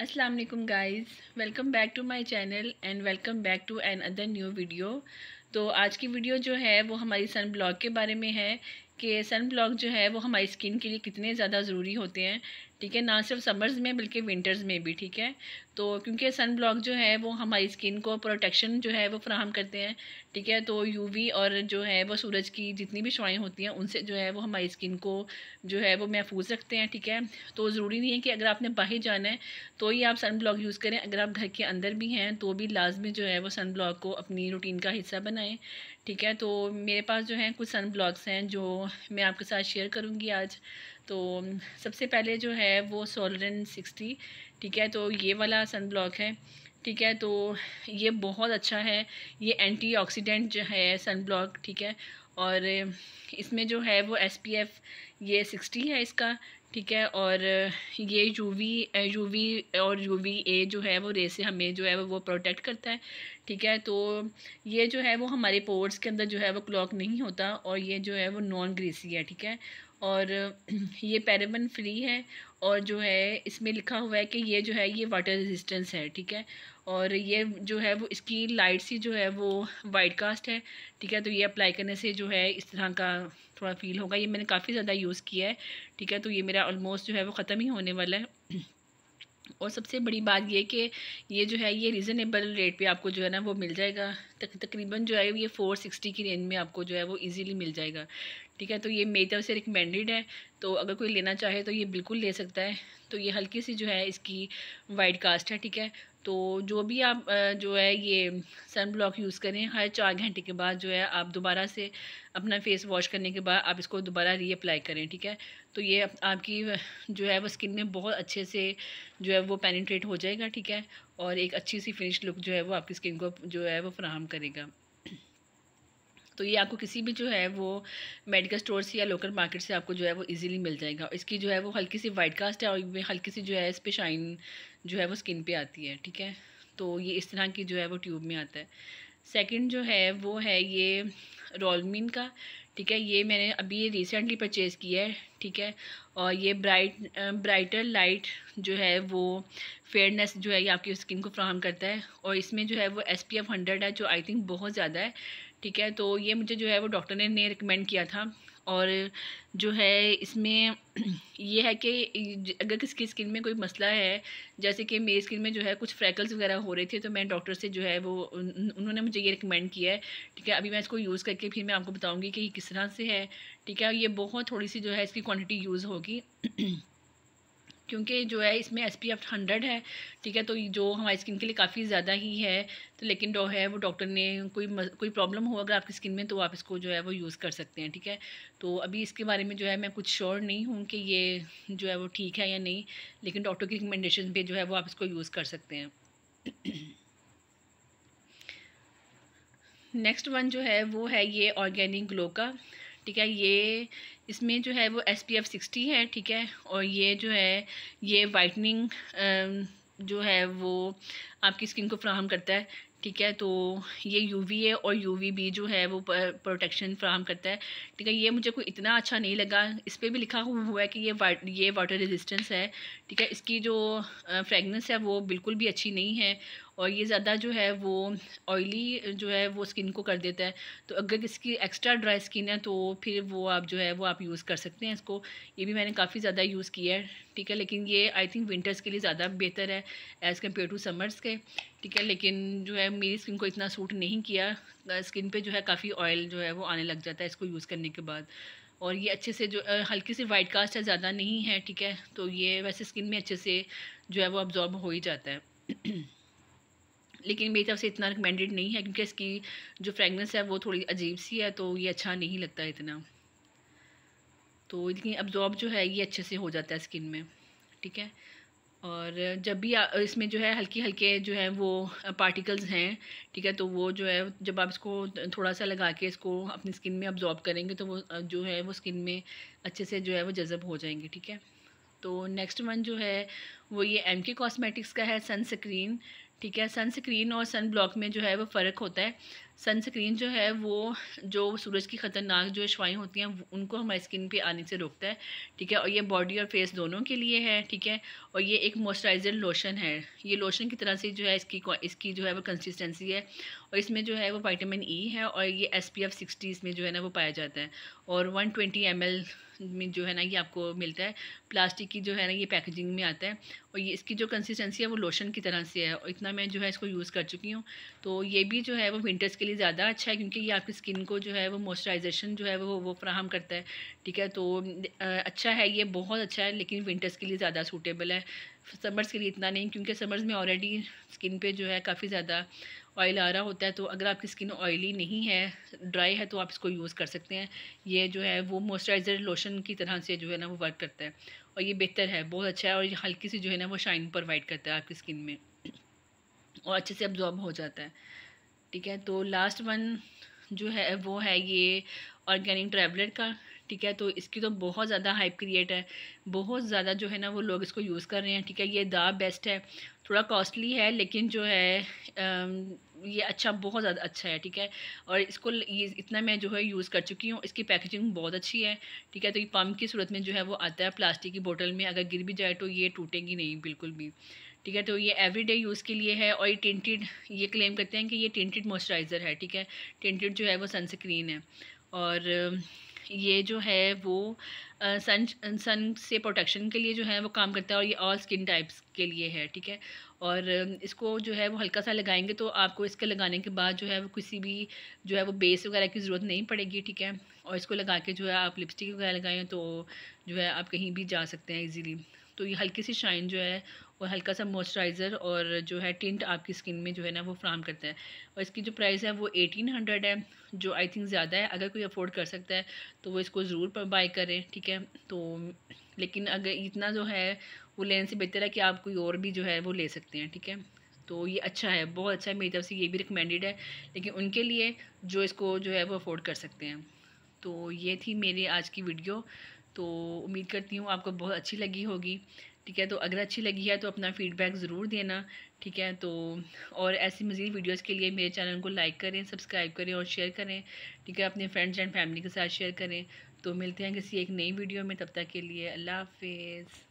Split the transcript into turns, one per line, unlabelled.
Aslam guys welcome back to my channel and welcome back to another new video तो आज की video जो है वो हमारी सन ब्लॉक के बारे में है कि सन ब्लॉक जो है वो हमारी स्किन के लिए कितने ज़्यादा ज़रूरी होते हैं ठीक है ना सिर्फ समर्स में बल्कि विंटर्स में भी ठीक है तो क्योंकि सन ब्लॉक जो है वो हमारी स्किन को प्रोटेक्शन जो है वो फ्राहम करते हैं ठीक है तो यूवी और जो है वो सूरज की जितनी भी शुआएँ होती हैं उनसे जो है वो हमारी स्किन को जो है वो महफूज रखते हैं ठीक है तो ज़रूरी नहीं है कि अगर आपने बाहर जाना है तो ही आप सन ब्लॉक यूज़ करें अगर आप घर के अंदर भी हैं तो भी लाजमी जो है वो सन ब्लॉक को अपनी रूटीन का हिस्सा बनाएँ ठीक है तो मेरे पास जो है कुछ सन ब्लॉक्स हैं जो मैं आपके साथ शेयर करूँगी आज तो सबसे पहले जो है वो सोलरन सिक्सटी ठीक है तो ये वाला सन ब्लॉक है ठीक है तो ये बहुत अच्छा है ये एंटीऑक्सीडेंट जो है सन ब्लॉक ठीक है और इसमें जो है वो एसपीएफ ये सिक्सटी है इसका ठीक है और ये यूवी यूवी और यूवी ए जो है वो रे से हमें जो है वो प्रोटेक्ट करता है ठीक है तो ये जो है वो हमारे पोर्ट्स के अंदर जो है वो क्लॉक नहीं होता और ये जो है वो नॉन ग्रीसी है ठीक है और ये पैराबन फ्री है और जो है इसमें लिखा हुआ है कि ये जो है ये वाटर रेजिस्टेंस है ठीक है और ये जो है वो इसकी लाइट सी जो है वो वाइट कास्ट है ठीक है तो ये अप्लाई करने से जो है इस तरह का थोड़ा फील होगा ये मैंने काफ़ी ज़्यादा यूज़ किया है ठीक है तो ये मेरा ऑलमोस्ट जो है वो ख़त्म ही होने वाला है और सबसे बड़ी बात ये कि ये जो है ये रीज़नेबल रेट पे आपको जो है ना वो मिल जाएगा तक, तकरीबन जो है ये फ़ोर सिक्सटी की रेंज में आपको जो है वो इजीली मिल जाएगा ठीक है तो ये मेरी तरफ से रिकमेंडेड है तो अगर कोई लेना चाहे तो ये बिल्कुल ले सकता है तो ये हल्की सी जो है इसकी वाइट कास्ट है ठीक है तो जो भी आप जो है ये सन ब्लॉक यूज़ करें हर चार घंटे के बाद जो है आप दोबारा से अपना फेस वॉश करने के बाद आप इसको दोबारा रीअप्लाई करें ठीक है तो ये आपकी जो है वो स्किन में बहुत अच्छे से जो है वो पेनिट्रेट हो जाएगा ठीक है और एक अच्छी सी फिनिश लुक जो है वो आपकी स्किन को जो है वो फ्राहम करेगा तो ये आपको किसी भी जो है वो मेडिकल स्टोर से या लोकल मार्केट से आपको जो है वो इजीली मिल जाएगा इसकी जो है वो हल्की सी वाइट कास्ट है और ये हल्की सी जो है इस पर शाइन जो है वो स्किन पे आती है ठीक है तो ये इस तरह की जो है वो ट्यूब में आता है सेकंड जो है वो है ये रोलमिन का ठीक है ये मैंने अभी ये रिसेंटली परचेज़ की है ठीक है और ये ब्राइट ब्राइटर लाइट जो है वो फेयरनेस जो है ये आपकी स्किन को फ्राहम करता है और इसमें जो है वो एस पी एफ हंड्रेड है जो आई थिंक बहुत ज़्यादा है ठीक है तो ये मुझे जो है वो डॉक्टर ने, ने रिकमेंड किया था और जो है इसमें ये है कि अगर किसी की स्किन में कोई मसला है जैसे कि मेरी स्किन में जो है कुछ फ्रैकल्स वगैरह हो रहे थे तो मैं डॉक्टर से जो है वो उन्होंने मुझे ये रिकमेंड किया है ठीक है अभी मैं इसको यूज़ करके फिर मैं आपको बताऊँगी कि ये किस तरह से है ठीक है ये बहुत थोड़ी सी जो है इसकी क्वान्टिटी यूज़ होगी क्योंकि जो है इसमें एस पी एफ हंड्रेड है ठीक है तो जो हमारी स्किन के लिए काफ़ी ज़्यादा ही है तो लेकिन जो है वो डॉक्टर ने कोई कोई प्रॉब्लम हो अगर आपकी स्किन में तो आप इसको जो है वो यूज़ कर सकते हैं ठीक है तो अभी इसके बारे में जो है मैं कुछ श्योर नहीं हूँ कि ये जो है वो ठीक है या नहीं लेकिन डॉक्टर की रिकमेंडेशन पे जो है वो आप इसको यूज़ कर सकते हैं नेक्स्ट वन जो है वो है ये ऑर्गेनिक ग्लो का ठीक है ये इसमें जो है वो एस पी एफ सिक्सटी है ठीक है और ये जो है ये वाइटनिंग जो है वो आपकी स्किन को फ्राहम करता है ठीक है तो ये ए और बी जो है वो प्रोटेक्शन फ्राहम करता है ठीक है ये मुझे कोई इतना अच्छा नहीं लगा इस पर भी लिखा हुआ है कि ये वाट ये वाटर रेजिस्टेंस है ठीक है इसकी जो फ्रेगनेंस है वो बिल्कुल भी अच्छी नहीं है और ये ज़्यादा जो है वो ऑयली जो है वो स्किन को कर देता है तो अगर इसकी एक्स्ट्रा ड्राई स्किन है तो फिर वो आप जो है वो आप यूज़ कर सकते हैं इसको ये भी मैंने काफ़ी ज़्यादा यूज़ किया है ठीक है लेकिन ये आई थिंक विंटर्स के लिए ज़्यादा बेहतर है एज़ कम्पेयर टू समर्स के ठीक है लेकिन जो है मेरी स्किन को इतना सूट नहीं किया स्किन पे जो है काफ़ी ऑयल जो है वो आने लग जाता है इसको यूज़ करने के बाद और ये अच्छे से जो हल्की सी वाइट कास्ट है ज़्यादा नहीं है ठीक है तो ये वैसे स्किन में अच्छे से जो है वो अब्जॉर्ब हो ही जाता है लेकिन मेरी तरफ से इतना रिकमेंडेड नहीं है क्योंकि इसकी जो फ्रेगनेंस है वो थोड़ी अजीब सी है तो ये अच्छा नहीं लगता इतना तो लेकिन अब्जॉर्ब जो है ये अच्छे से हो जाता है स्किन में ठीक है और जब भी इसमें जो है हल्के हल्के जो है वो पार्टिकल्स हैं ठीक है तो वो जो है जब आप इसको थोड़ा सा लगा के इसको अपनी स्किन में अब्जॉर्ब करेंगे तो वो जो है वो स्किन में अच्छे से जो है वो जज़ब हो जाएंगे ठीक है तो नेक्स्ट वन जो है वो ये एम के कॉस्मेटिक्स का है सनस्क्रीन ठीक है सनस्क्रीन और सन ब्लॉक में जो है वो फ़र्क होता है सनस्क्रीन जो है वो जो सूरज की ख़तरनाक जो शवाएँ होती हैं उनको हमारे स्किन पे आने से रोकता है ठीक है और ये बॉडी और फेस दोनों के लिए है ठीक है और ये एक मॉइस्चराइज़र लोशन है ये लोशन की तरह से जो है इसकी इसकी जो है वो कंसिस्टेंसी है और इसमें जो है वो वाइटामिन ई e है और ये एस पी एफ सिक्सटी इसमें जो है ना वो पाया जाता है और वन ट्वेंटी एम एल में जो है ना ये आपको मिलता है प्लास्टिक की जो है ना ये पैकेजिंग में आता है और ये इसकी जो कंसिस्टेंसी है वो लोशन की तरह से है और इतना मैं जो है इसको यूज़ कर चुकी हूँ तो ये भी जो है वो विंटर्स के के लिए ज़्यादा अच्छा है क्योंकि ये आपकी स्किन को जो है वो मॉइस्चराइजेशन जो है वो वो फ्राहम करता है ठीक है तो अच्छा है ये बहुत अच्छा है लेकिन विंटर्स के लिए ज़्यादा सूटेबल है समर्स के लिए इतना नहीं क्योंकि समर्स में ऑलरेडी स्किन पे जो है काफ़ी ज़्यादा ऑयल आ रहा होता है तो अगर आपकी स्किन ऑयली नहीं है ड्राई है तो आप इसको यूज़ कर सकते हैं ये जो है वो मॉइस्चराइज़र लोशन की तरह से जो है ना वो वर्क करता है और ये बेहतर है बहुत अच्छा है और ये हल्की सी जो है ना वो शाइन प्रोवाइड करता है आपकी स्किन में और अच्छे से अब्जॉर्ब हो जाता है ठीक है तो लास्ट वन जो है वो है ये ऑर्गेनिक ट्रैबलेट का ठीक है तो इसकी तो बहुत ज़्यादा हाइप क्रिएट है बहुत ज़्यादा जो है ना वो लोग इसको यूज़ कर रहे हैं ठीक है ये दा बेस्ट है थोड़ा कॉस्टली है लेकिन जो है ये अच्छा बहुत ज़्यादा अच्छा है ठीक है और इसको ये इतना मैं जो है यूज़ कर चुकी हूँ इसकी पैकेजिंग बहुत अच्छी है ठीक है तो ये पम्प की सूरत में जो है वो आता है प्लास्टिक की बोतल में अगर गिर भी जाए तो ये टूटेगी नहीं बिल्कुल भी ठीक है तो ये एवरीडे यूज़ के लिए है और ये टेंटेड ये क्लेम करते हैं कि ये टेंटेड मॉइस्चराइज़र है ठीक है टेंटेड जो है वो सनस्क्रीन है और ये जो है वो सन सन से प्रोटेक्शन के लिए जो है वो काम करता है और ये ऑल स्किन टाइप्स के लिए है ठीक है और इसको जो है वो हल्का सा लगाएंगे तो आपको इसके लगाने के बाद जो है वो किसी भी जो है वो बेस वगैरह की ज़रूरत नहीं पड़ेगी ठीक है और इसको लगा के जो है आप लिपस्टिक वगैरह लगाएं तो जो है आप कहीं भी जा सकते हैं ईज़िली तो ये हल्की सी शाइन जो है और हल्का सा मॉइस्चराइज़र और जो है टिंट आपकी स्किन में जो है ना वो फ्राम करता है और इसकी जो प्राइस है वो एटीन हंड्रेड है जो आई थिंक ज़्यादा है अगर कोई अफोर्ड कर सकता है तो वो इसको ज़रूर बाई करें ठीक है तो लेकिन अगर इतना जो है वो लेने से बेहतर है कि आप कोई और भी जो है वो ले सकते हैं ठीक है तो ये अच्छा है बहुत अच्छा है मेरी तरफ से ये भी रिकमेंडेड है लेकिन उनके लिए जो इसको जो है वो अफोर्ड कर सकते हैं तो ये थी मेरी आज की वीडियो तो उम्मीद करती हूँ आपको बहुत अच्छी लगी होगी ठीक है तो अगर अच्छी लगी है तो अपना फीडबैक ज़रूर देना ठीक है तो और ऐसी मज़ीद वीडियोस के लिए मेरे चैनल को लाइक करें सब्सक्राइब करें और शेयर करें ठीक है अपने फ्रेंड्स एंड फैमिली के साथ शेयर करें तो मिलते हैं किसी एक नई वीडियो में तब तक के लिए अल्लाह हाफिज़